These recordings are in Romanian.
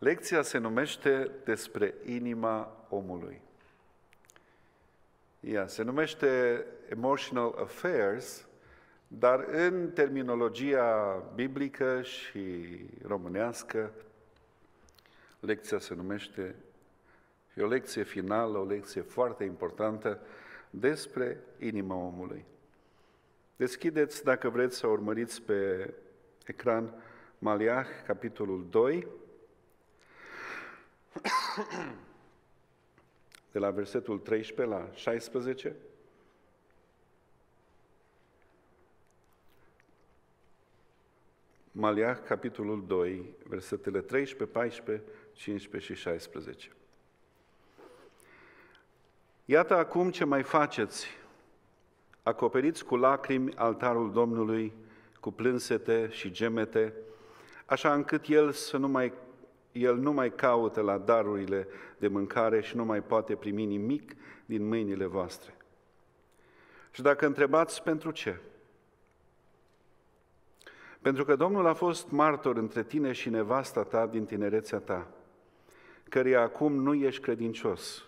Lecția se numește despre inima omului. Ea se numește Emotional Affairs, dar în terminologia biblică și românească, lecția se numește e o lecție finală, o lecție foarte importantă despre inima omului. Deschideți, dacă vreți să urmăriți pe ecran, Maliah, capitolul 2, de la versetul 13 la 16. Maliah, capitolul 2, versetele 13, 14, 15 și 16. Iată acum ce mai faceți. Acoperiți cu lacrimi altarul Domnului, cu plânsete și gemete, așa încât el să nu mai el nu mai caută la darurile de mâncare și nu mai poate primi nimic din mâinile voastre. Și dacă întrebați pentru ce? Pentru că Domnul a fost martor între tine și nevasta ta din tinerețea ta, căreia acum nu ești credincios,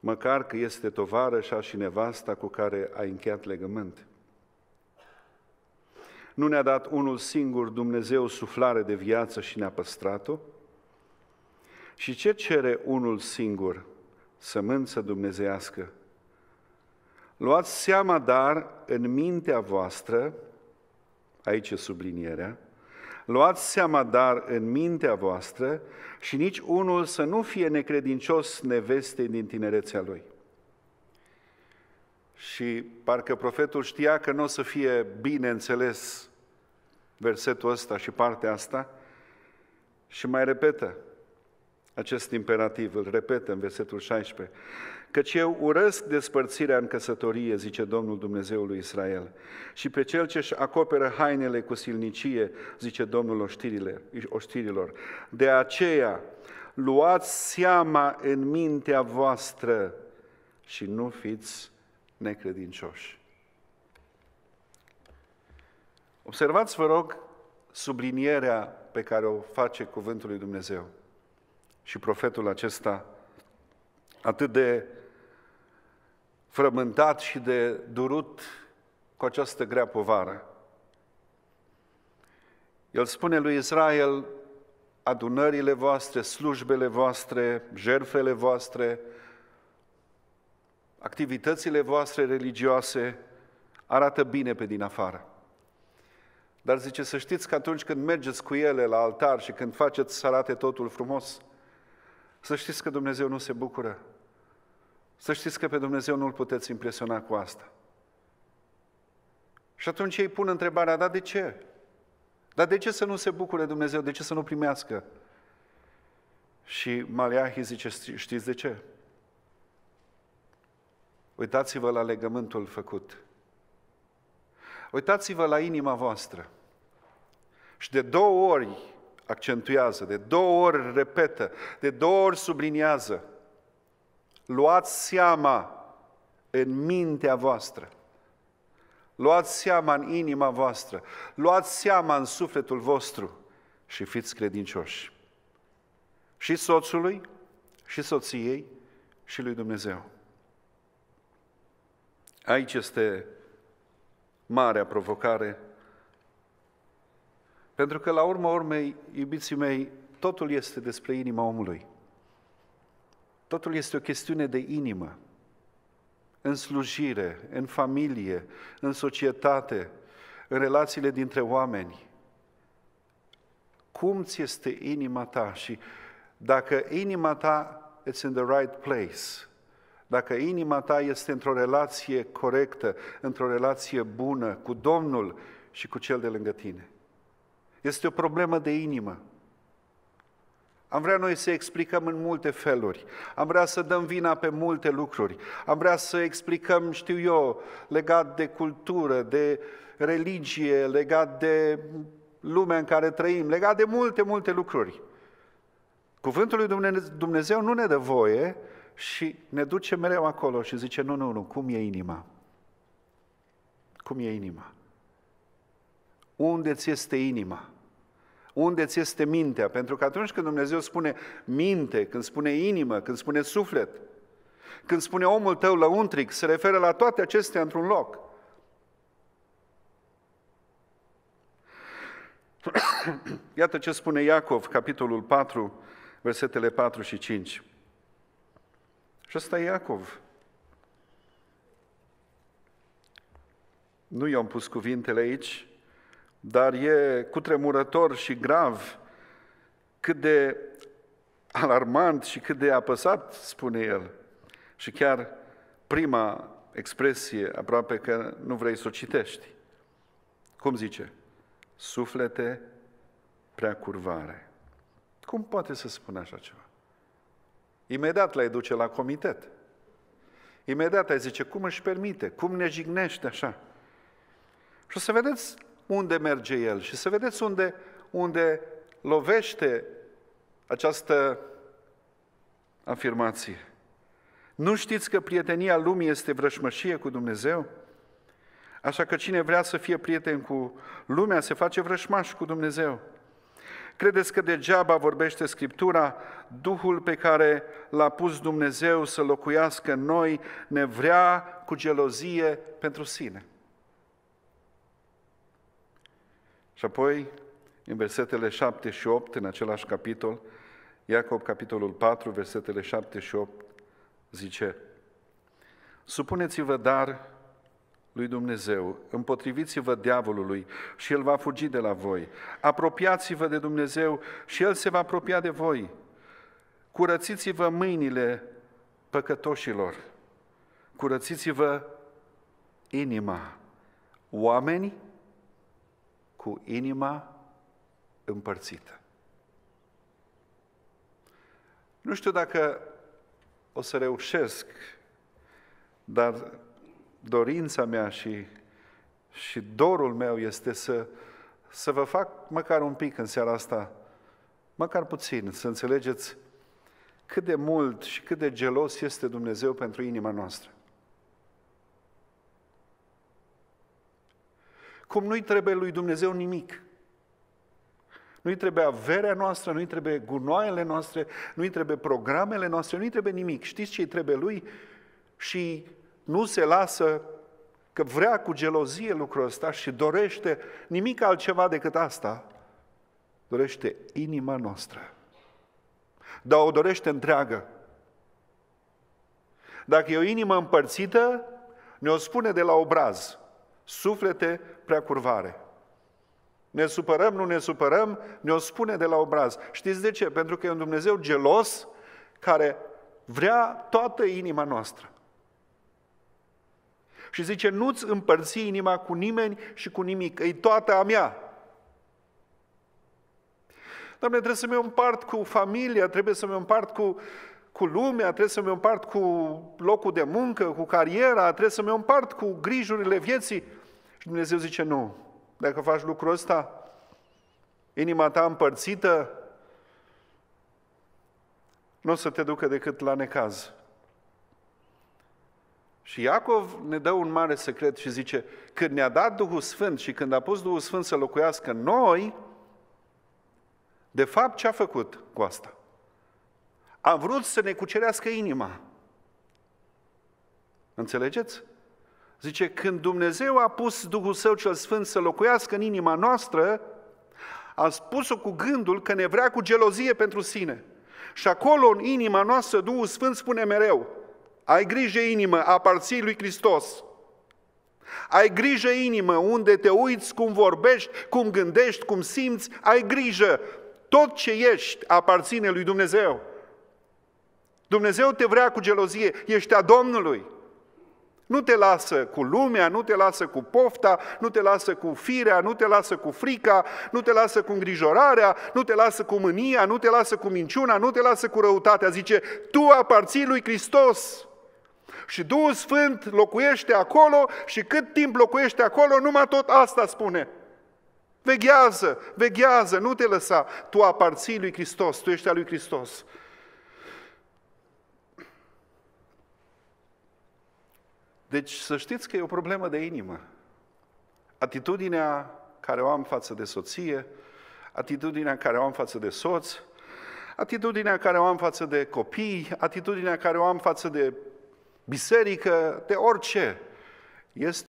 măcar că este tovarășa și nevasta cu care ai încheiat legământ. Nu ne-a dat unul singur Dumnezeu suflare de viață și ne-a păstrat-o? Și ce cere unul singur? Sămânță dumnezească. Luați seama, dar, în mintea voastră, aici e sublinierea, luați seama, dar, în mintea voastră și nici unul să nu fie necredincios nevestei din tinerețea lui. Și parcă profetul știa că nu o să fie bine înțeles versetul ăsta și partea asta și mai repetă, acest imperativ, îl repet în versetul 16. Căci eu urăsc despărțirea în căsătorie, zice Domnul Dumnezeul lui Israel, și pe cel ce își acoperă hainele cu silnicie, zice Domnul oștirilor. De aceea, luați seama în mintea voastră și nu fiți necredincioși. Observați, vă rog, sublinierea pe care o face Cuvântul lui Dumnezeu și profetul acesta atât de frământat și de durut cu această grea povară. El spune lui Israel, adunările voastre, slujbele voastre, jerfele voastre, activitățile voastre religioase arată bine pe din afară. Dar zice să știți că atunci când mergeți cu ele la altar și când faceți să arate totul frumos, să știți că Dumnezeu nu se bucură. Să știți că pe Dumnezeu nu-L puteți impresiona cu asta. Și atunci ei pun întrebarea, dar de ce? Dar de ce să nu se bucure Dumnezeu? De ce să nu primească? Și Maleahi zice, știți de ce? Uitați-vă la legământul făcut. Uitați-vă la inima voastră. Și de două ori accentuează, de două ori repetă, de două ori subliniază. Luați seama în mintea voastră. Luați seama în inima voastră. Luați seama în sufletul vostru și fiți credincioși. Și soțului, și soției, și lui Dumnezeu. Aici este marea provocare pentru că, la urma urmei, iubiții mei, totul este despre inima omului. Totul este o chestiune de inimă. În slujire, în familie, în societate, în relațiile dintre oameni. Cum ți este inima ta și dacă inima ta it's in the right place, dacă inima ta este într-o relație corectă, într-o relație bună cu Domnul și cu cel de lângă tine. Este o problemă de inimă. Am vrea noi să explicăm în multe feluri, am vrea să dăm vina pe multe lucruri, am vrea să explicăm, știu eu, legat de cultură, de religie, legat de lumea în care trăim, legat de multe, multe lucruri. Cuvântul lui Dumnezeu nu ne dă voie și ne duce mereu acolo și zice, nu, nu, nu, cum e inima? Cum e inima? unde ți este inima? Unde ți este mintea? Pentru că atunci când Dumnezeu spune minte, când spune inimă, când spune suflet, când spune omul tău la untric, se referă la toate acestea într-un loc. Iată ce spune Iacov, capitolul 4, versetele 4 și 5. Și ăsta e Iacov. Nu i-am pus cuvintele aici, dar e cutremurător și grav cât de alarmant și cât de apăsat spune el. Și chiar prima expresie, aproape că nu vrei să o citești. Cum zice? Suflete prea curvare. Cum poate să spună așa ceva? Imediat l-ai duce la comitet. Imediat ai zice, cum își permite, cum ne jignește așa. Și o să vedeți unde merge el și să vedeți unde, unde lovește această afirmație. Nu știți că prietenia lumii este vrășmășie cu Dumnezeu? Așa că cine vrea să fie prieten cu lumea se face vrășmaș cu Dumnezeu. Credeți că degeaba vorbește Scriptura? Duhul pe care l-a pus Dumnezeu să locuiască în noi ne vrea cu gelozie pentru sine. Și apoi, în versetele 7 și 8, în același capitol, Iacob, capitolul 4, versetele 7 și 8, zice, Supuneți-vă dar lui Dumnezeu, împotriviți-vă diavolului și el va fugi de la voi. Apropiați-vă de Dumnezeu și el se va apropia de voi. Curățiți-vă mâinile păcătoșilor. Curățiți-vă inima. Oamenii cu inima împărțită. Nu știu dacă o să reușesc, dar dorința mea și, și dorul meu este să, să vă fac măcar un pic în seara asta, măcar puțin, să înțelegeți cât de mult și cât de gelos este Dumnezeu pentru inima noastră. Cum nu-i trebuie lui Dumnezeu nimic. Nu-i trebuie averea noastră, nu-i trebuie gunoaiele noastre, nu-i trebuie programele noastre, nu-i trebuie nimic. Știți ce-i trebuie lui? Și nu se lasă că vrea cu gelozie lucrul ăsta și dorește nimic altceva decât asta. Dorește inima noastră. Dar o dorește întreagă. Dacă e o inimă împărțită, ne-o spune de la obraz suflete prea curvare. Ne supărăm, nu ne supărăm, ne-o spune de la obraz. Știți de ce? Pentru că e un Dumnezeu gelos care vrea toată inima noastră. Și zice, nu-ți împărți inima cu nimeni și cu nimic, e toată a mea. Doamne, trebuie să-mi împart cu familia, trebuie să-mi împart cu, cu lumea, trebuie să-mi împart cu locul de muncă, cu cariera, trebuie să-mi împart cu grijurile vieții. Și Dumnezeu zice, nu, dacă faci lucrul ăsta, inima ta împărțită nu o să te ducă decât la necaz. Și Iacov ne dă un mare secret și zice, când ne-a dat Duhul Sfânt și când a pus Duhul Sfânt să locuiască noi, de fapt ce a făcut cu asta? A vrut să ne cucerească inima. Înțelegeți? Zice, când Dumnezeu a pus Duhul Său cel Sfânt să locuiască în inima noastră, a spus-o cu gândul că ne vrea cu gelozie pentru sine. Și acolo, în inima noastră, Duhul Sfânt spune mereu, ai grijă inimă, aparții lui Hristos. Ai grijă inimă, unde te uiți, cum vorbești, cum gândești, cum simți, ai grijă. Tot ce ești aparține lui Dumnezeu. Dumnezeu te vrea cu gelozie, ești a Domnului. Nu te lasă cu lumea, nu te lasă cu pofta, nu te lasă cu firea, nu te lasă cu frica, nu te lasă cu îngrijorarea, nu te lasă cu mânia, nu te lasă cu minciuna, nu te lasă cu răutatea. Zice, tu aparții lui Hristos. Și Duhul Sfânt locuiește acolo și cât timp locuiește acolo, numai tot asta spune. Veghează, veghează, nu te lăsa. Tu aparții lui Hristos, tu ești al lui Hristos. Deci să știți că e o problemă de inimă. Atitudinea care o am față de soție, atitudinea care o am față de soț, atitudinea care o am față de copii, atitudinea care o am față de biserică, de orice, este